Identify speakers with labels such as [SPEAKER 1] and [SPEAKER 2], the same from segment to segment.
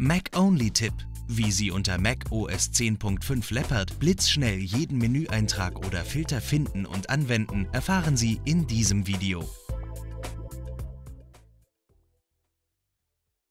[SPEAKER 1] Mac-Only-Tipp. Wie Sie unter Mac OS 10.5 Leopard blitzschnell jeden Menüeintrag oder Filter finden und anwenden, erfahren Sie in diesem Video.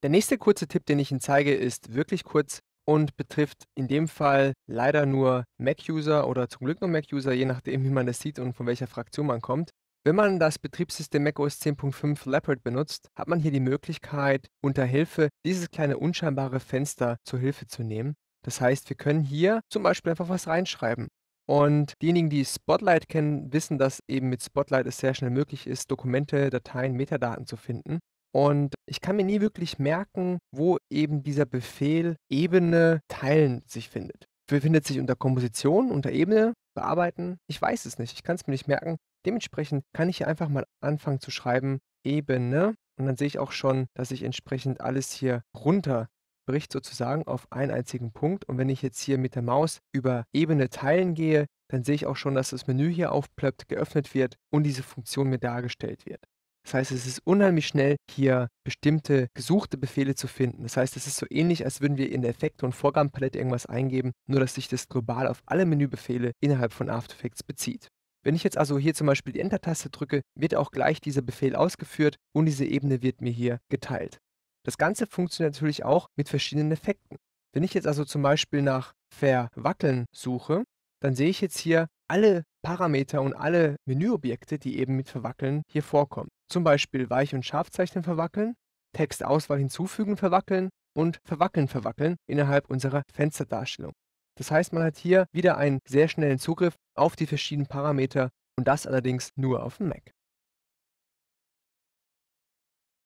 [SPEAKER 2] Der nächste kurze Tipp, den ich Ihnen zeige, ist wirklich kurz und betrifft in dem Fall leider nur Mac-User oder zum Glück nur Mac-User, je nachdem, wie man das sieht und von welcher Fraktion man kommt. Wenn man das Betriebssystem macOS 10.5 Leopard benutzt, hat man hier die Möglichkeit, unter Hilfe dieses kleine unscheinbare Fenster zur Hilfe zu nehmen. Das heißt, wir können hier zum Beispiel einfach was reinschreiben. Und diejenigen, die Spotlight kennen, wissen, dass eben mit Spotlight es sehr schnell möglich ist, Dokumente, Dateien, Metadaten zu finden. Und ich kann mir nie wirklich merken, wo eben dieser Befehl Ebene teilen sich findet. Befindet sich unter Komposition, unter Ebene, bearbeiten? Ich weiß es nicht. Ich kann es mir nicht merken. Dementsprechend kann ich hier einfach mal anfangen zu schreiben, Ebene. Und dann sehe ich auch schon, dass ich entsprechend alles hier runter bricht sozusagen auf einen einzigen Punkt. Und wenn ich jetzt hier mit der Maus über Ebene teilen gehe, dann sehe ich auch schon, dass das Menü hier aufplöppt, geöffnet wird und diese Funktion mir dargestellt wird. Das heißt, es ist unheimlich schnell, hier bestimmte gesuchte Befehle zu finden. Das heißt, es ist so ähnlich, als würden wir in der Effekte- und Vorgabenpalette irgendwas eingeben, nur dass sich das global auf alle Menübefehle innerhalb von After Effects bezieht. Wenn ich jetzt also hier zum Beispiel die Enter-Taste drücke, wird auch gleich dieser Befehl ausgeführt und diese Ebene wird mir hier geteilt. Das Ganze funktioniert natürlich auch mit verschiedenen Effekten. Wenn ich jetzt also zum Beispiel nach Verwackeln suche, dann sehe ich jetzt hier alle Parameter und alle Menüobjekte, die eben mit Verwackeln hier vorkommen. Zum Beispiel Weich- und Scharfzeichnen verwackeln, Textauswahl hinzufügen verwackeln und Verwackeln verwackeln innerhalb unserer Fensterdarstellung. Das heißt, man hat hier wieder einen sehr schnellen Zugriff auf die verschiedenen Parameter und das allerdings nur auf dem Mac.